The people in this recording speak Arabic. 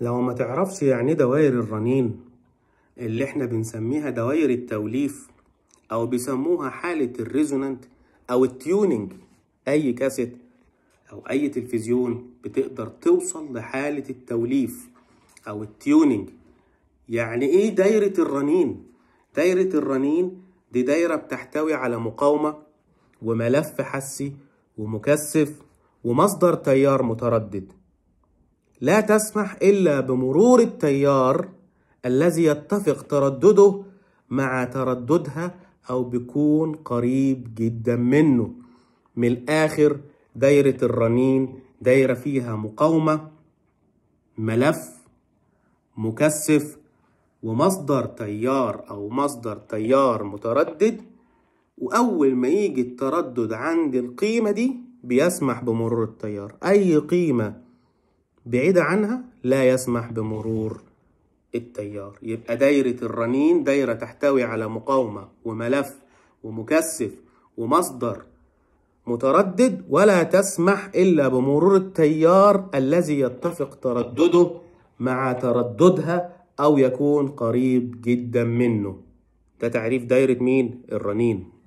لو ما تعرفش يعني دوائر الرنين اللي احنا بنسميها دوائر التوليف او بيسموها حالة الريزونانت او التيونينج اي كاسيت او اي تلفزيون بتقدر توصل لحالة التوليف او التيونينج يعني ايه دايرة الرنين دايرة الرنين دي دايرة بتحتوي على مقاومة وملف حسي ومكثف ومصدر تيار متردد لا تسمح إلا بمرور التيار الذي يتفق تردده مع ترددها أو بيكون قريب جدا منه من الآخر دايرة الرنين دايرة فيها مقاومة ملف مكثف ومصدر تيار أو مصدر تيار متردد وأول ما يجي التردد عند القيمة دي بيسمح بمرور التيار أي قيمة بعيدة عنها لا يسمح بمرور التيار يبقى دايرة الرنين دايرة تحتوي على مقاومة وملف ومكثف ومصدر متردد ولا تسمح إلا بمرور التيار الذي يتفق تردده مع ترددها أو يكون قريب جدا منه ده تعريف دايرة مين؟ الرنين